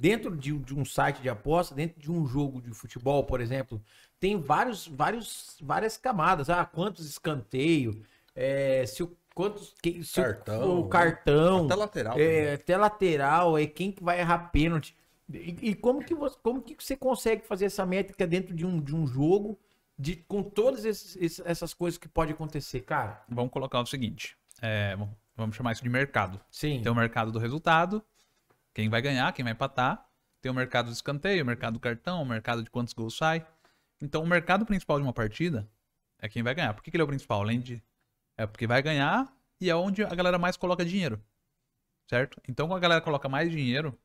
dentro de, de, um site de aposta, dentro de um jogo de futebol, por exemplo, tem vários, vários, várias camadas. Ah, quantos escanteio, é, se o quantos que, se cartão, o, o cartão, até lateral, é, até lateral, é quem que vai errar pênalti. E, e, como que você, como que você consegue fazer essa métrica dentro de um, de um jogo? De, com todas essas coisas que pode acontecer, cara. Vamos colocar o seguinte: é, vamos chamar isso de mercado. Sim. Tem o mercado do resultado quem vai ganhar, quem vai empatar. Tem o mercado do escanteio, o mercado do cartão, o mercado de quantos gols sai. Então, o mercado principal de uma partida é quem vai ganhar. Por que, que ele é o principal? Além de. É porque vai ganhar e é onde a galera mais coloca dinheiro. Certo? Então, quando a galera coloca mais dinheiro,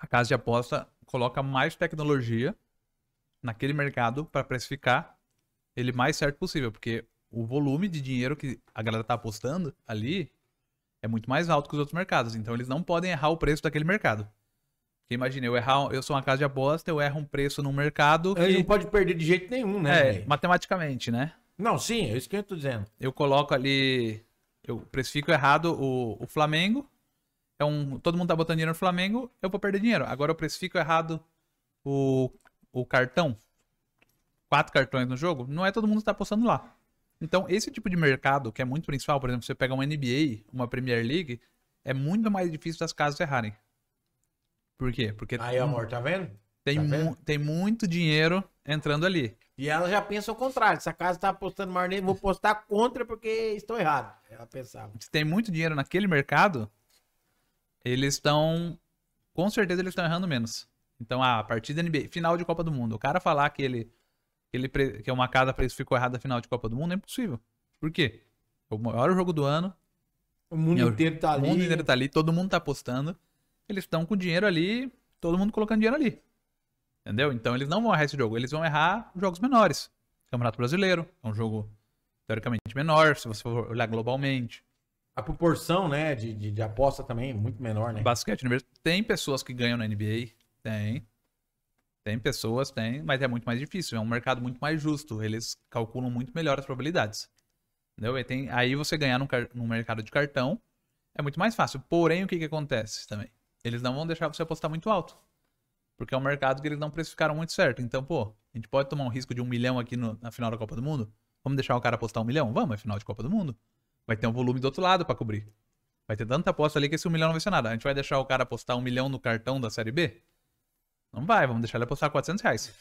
a casa de aposta coloca mais tecnologia naquele mercado para precificar ele mais certo possível. Porque o volume de dinheiro que a galera tá apostando ali é muito mais alto que os outros mercados. Então eles não podem errar o preço daquele mercado. Porque imagina, eu errar, eu sou uma casa de aposta, eu erro um preço num mercado. Que... Ele não pode perder de jeito nenhum, né? É, matematicamente, né? Não, sim, é isso que eu tô dizendo. Eu coloco ali. Eu precifico errado o, o Flamengo. É um, todo mundo tá botando dinheiro no Flamengo, eu vou perder dinheiro. Agora eu precifico errado o, o cartão. Quatro cartões no jogo, não é todo mundo que tá apostando lá. Então, esse tipo de mercado, que é muito principal, por exemplo, você pega uma NBA, uma Premier League, é muito mais difícil das casas errarem. Por quê? Porque. Aí, tem, amor, tá vendo? Tem, tá vendo? Mu tem muito dinheiro entrando ali. E ela já pensa o contrário. Se a casa está apostando mais nele, vou postar contra porque estou errado. Ela pensava. Se tem muito dinheiro naquele mercado, eles estão. Com certeza eles estão errando menos. Então, ah, a partir da NBA, final de Copa do Mundo, o cara falar que ele ele pre... que é uma casa isso ficou errado a final de Copa do Mundo, é impossível. Por quê? É o maior jogo do ano. O mundo é, inteiro tá ali. O mundo inteiro tá ali, todo mundo tá apostando. Eles estão com dinheiro ali, todo mundo colocando dinheiro ali. Entendeu? Então eles não vão errar esse jogo, eles vão errar jogos menores. Campeonato Brasileiro é um jogo teoricamente menor, se você for olhar globalmente. A proporção, né, de, de, de aposta também é muito menor, né? Basquete universitário. Tem pessoas que ganham na NBA, tem. Tem pessoas, tem, mas é muito mais difícil. É um mercado muito mais justo. Eles calculam muito melhor as probabilidades. Entendeu? Tem, aí você ganhar num, num, mercado de cartão é muito mais fácil. Porém, o que, que acontece também? Eles não vão deixar você apostar muito alto. Porque é um mercado que eles não precificaram muito certo. Então, pô, a gente pode tomar um risco de um milhão aqui no, na final da Copa do Mundo? Vamos deixar o cara apostar um milhão? Vamos, é final de Copa do Mundo. Vai ter um volume do outro lado para cobrir. Vai ter tanta aposta ali que esse um milhão não vai ser nada. A gente vai deixar o cara apostar um milhão no cartão da Série B? Não vai, vamos deixar ele apostar 400 reais.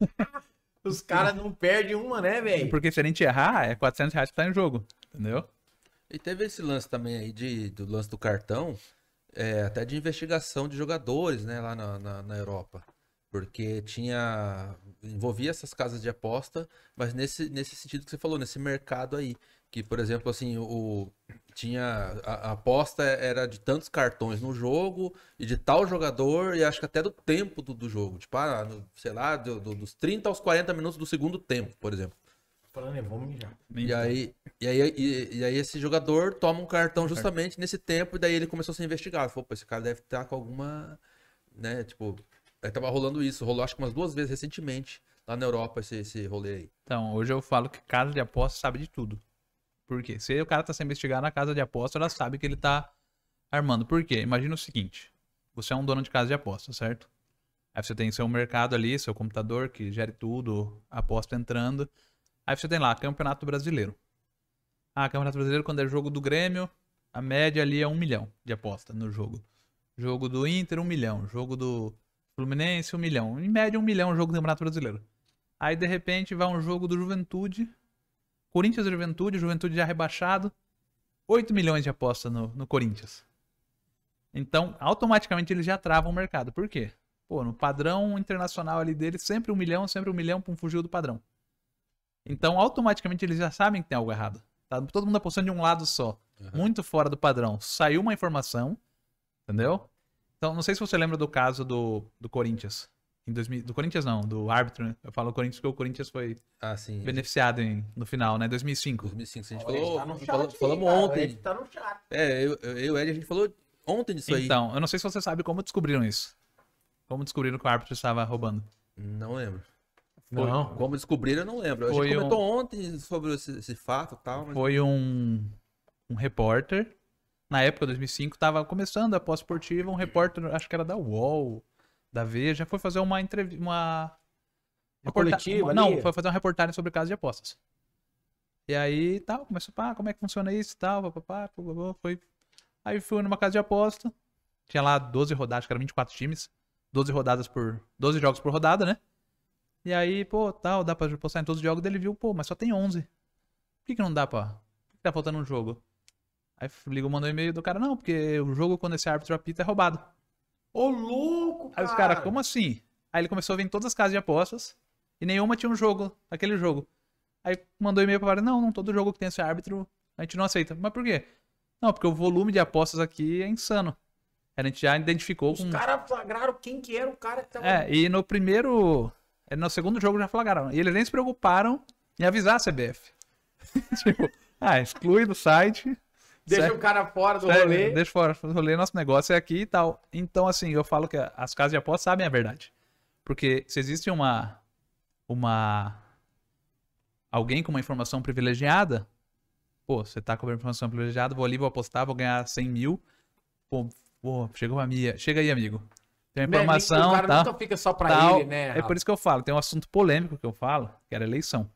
Os caras não perdem uma, né, velho? Porque se a gente errar, é 400 reais que tá em jogo, entendeu? E teve esse lance também aí de, do lance do cartão, é, até de investigação de jogadores, né, lá na, na, na Europa. Porque tinha envolvia essas casas de aposta, mas nesse, nesse sentido que você falou, nesse mercado aí. Que, por exemplo, assim, o, tinha. A, a, aposta era de tantos cartões no jogo e de tal jogador, e acho que até do tempo do, do jogo. Tipo, ah, no, sei lá, do, do, dos 30 aos 40 minutos do segundo tempo, por exemplo. Falando, eu mijar. E aí, e, aí, e, e, aí esse jogador toma um cartão justamente nesse tempo, e daí ele começou a ser investigado. Falou, pô, esse cara deve estar com alguma. Né, tipo, Aí tava rolando isso, rolou acho que umas duas vezes recentemente lá na Europa esse, esse rolê aí. Então, hoje eu falo que casa de aposta sabe de tudo. Por quê? Se o cara tá se investigando na casa de aposta, ela sabe que ele tá armando. Por quê? Imagina o seguinte: você é um dono de casa de aposta, certo? Aí você tem seu mercado ali, seu computador que gere tudo, aposta entrando. Aí você tem lá, Campeonato Brasileiro. Ah, Campeonato Brasileiro, quando é jogo do Grêmio, a média ali é um milhão de aposta no jogo. Jogo do Inter, um milhão. Jogo do Fluminense, um milhão. Em média, um milhão o jogo do Campeonato Brasileiro. Aí, de repente, vai um jogo do Juventude. Corinthians Juventude, Juventude já rebaixado. 8 milhões de aposta no, no Corinthians. Então, automaticamente eles já travam o mercado. Por quê? Pô, no padrão internacional ali dele, sempre um milhão, sempre um milhão, um fugiu do padrão. Então, automaticamente eles já sabem que tem algo errado. Tá todo mundo apostando de um lado só. Uhum. Muito fora do padrão. Saiu uma informação, entendeu? Então, não sei se você lembra do caso do, do Corinthians. Em 2000, do Corinthians não, do árbitro, né? Eu falo Corinthians porque o Corinthians foi ah, sim, beneficiado em, no final, né? 2005. 2005, tá a gente falou, tá falou, falamos cara, ontem. tá no chat. É, eu, eu, Ed, a gente falou ontem disso então, aí. Então, eu não sei se você sabe como descobriram isso. Como descobriram que o árbitro estava roubando. Não lembro. Foi, não. Como descobriram, eu não lembro. A gente comentou um... ontem sobre esse, esse fato e tal. Mas... Foi um, um repórter na época, 2005, estava começando a pós-esportiva, um repórter, acho que era da UOL, da Veja, foi fazer uma entrevista, uma... uma coletiva uma, Não, foi fazer uma reportagem sobre casos de apostas. E aí, tal, tá, começou, pá, como é que funciona isso e tal, papapá, foi... Aí fui numa casa de aposta, tinha lá 12 rodadas, que era 24 times, 12 rodadas por... 12 jogos por rodada, né? E aí, pô, tal, dá pra postar em todos os jogos, dele viu, pô, mas só tem 11. Por que, que não dá pra... Por que tá faltando um jogo? Aí ligou, mandou um e-mail do cara, não, porque o jogo, quando esse árbitro apita, é roubado. Ô, louco, cara! Aí os caras, como assim? Aí ele começou a vir em todas as casas de apostas e nenhuma tinha um jogo, aquele jogo. Aí mandou e-mail pra cara, não, não, todo jogo que tem esse árbitro, a gente não aceita. Mas por quê? Não, porque o volume de apostas aqui é insano. A gente já identificou. Os com... caras flagraram quem que era o cara que tava. É, e no primeiro. É, no segundo jogo já flagraram. E eles nem se preocuparam em avisar a CBF. tipo, ah, exclui do site, Deixa certo? o cara fora do certo? rolê. Deixa fora do rolê, nosso negócio é aqui e tal. Então, assim, eu falo que as casas de aposta sabem a verdade. Porque se existe uma. uma alguém com uma informação privilegiada, pô, você tá com uma informação privilegiada, vou ali, vou apostar, vou ganhar 100 mil. Pô, pô chegou a minha. Chega aí, amigo. Tem uma informação. O cara tal, nunca fica só pra tal. ele, né? É por isso que eu falo, tem um assunto polêmico que eu falo, que era eleição.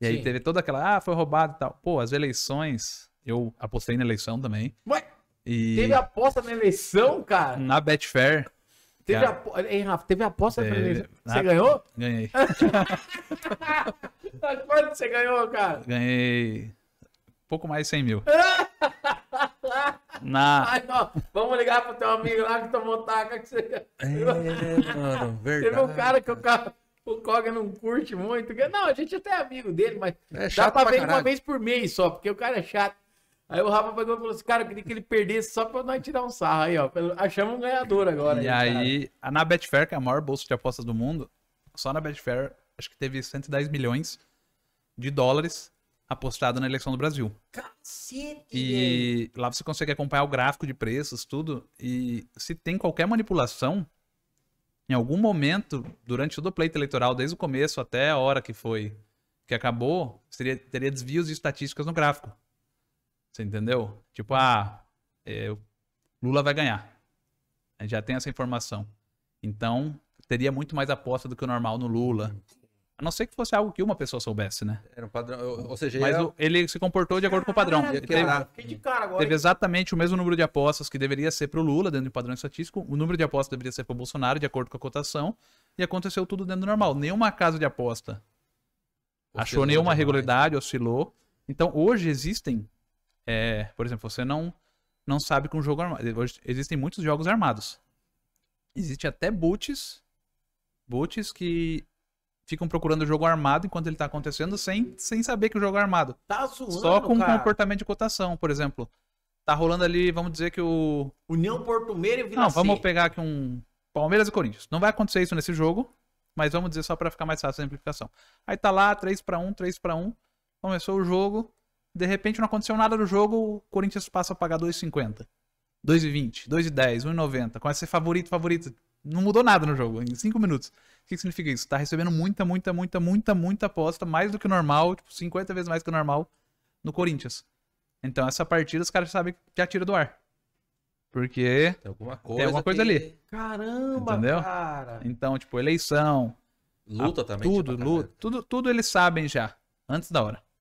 E aí teve toda aquela, ah, foi roubado e tal. Pô, as eleições eu apostei na eleição também. Ué? E... Teve aposta na eleição, cara? Na Betfair. Teve, é a... Ei, Rafa, teve aposta na é, eleição. Você ganhou? Ganhei. Quanto você ganhou, cara? Ganhei pouco mais de 100 mil. Na... Ai, Vamos ligar pro teu amigo lá que tomou taca que você. É, mano, verdade. Teve um cara que o, cara, o Cog não curte muito. Não, a gente até é amigo dele, mas é dá pra, pra ver caralho. uma vez por mês só, porque o cara é chato. Aí o Rafa pegou e falou assim, cara, eu queria que ele perdesse só pra nós tirar um sarro aí, ó. Achamos um ganhador agora. E aí, aí na Betfair, que é a maior bolsa de apostas do mundo, só na Betfair, acho que teve 110 milhões de dólares apostado na eleição do Brasil. Cacete! E lá você consegue acompanhar o gráfico de preços, tudo. E se tem qualquer manipulação, em algum momento, durante todo o pleito eleitoral, desde o começo até a hora que foi que acabou, seria, teria desvios de estatísticas no gráfico. Você entendeu? Tipo, ah, é, Lula vai ganhar. A gente já tem essa informação. Então, teria muito mais aposta do que o normal no Lula. A não ser que fosse algo que uma pessoa soubesse, né? Era um padrão. Ou seja, Mas ele se comportou de acordo com o padrão. Ele teve, teve, exatamente o mesmo número de apostas que deveria ser para o Lula, dentro do padrão estatístico. O número de apostas deveria ser para o Bolsonaro, de acordo com a cotação. E aconteceu tudo dentro do normal. Nenhuma casa de aposta oscilou achou nenhuma regularidade, oscilou. Então, hoje existem é, por exemplo, você não, não sabe com um jogo armado. Existem muitos jogos armados. Existe até boots. Boots que ficam procurando o jogo armado enquanto ele está acontecendo sem, sem saber que o jogo é armado. Tá zoando, Só com cara. comportamento de cotação, por exemplo. Tá rolando ali, vamos dizer que o. União Porto Meira e Vila Não, C. vamos pegar aqui um. Palmeiras e Corinthians. Não vai acontecer isso nesse jogo, mas vamos dizer só para ficar mais fácil a simplificação. Aí tá lá, 3 para 1, 3 para 1. Começou o jogo de repente não aconteceu nada no jogo, o Corinthians passa a pagar 2,50. 2,20, 2,10, 1,90. Começa a ser favorito, favorito. Não mudou nada no jogo, em 5 minutos. O que, significa isso? Tá recebendo muita, muita, muita, muita, muita aposta, mais do que o normal, tipo, 50 vezes mais que o normal no Corinthians. Então essa partida os caras sabem que atira do ar. Porque tem alguma coisa, tem alguma coisa que... ali. Caramba, Entendeu? cara. Então, tipo, eleição. Luta a, também. Tudo, luta. Tudo, tudo eles sabem já, antes da hora.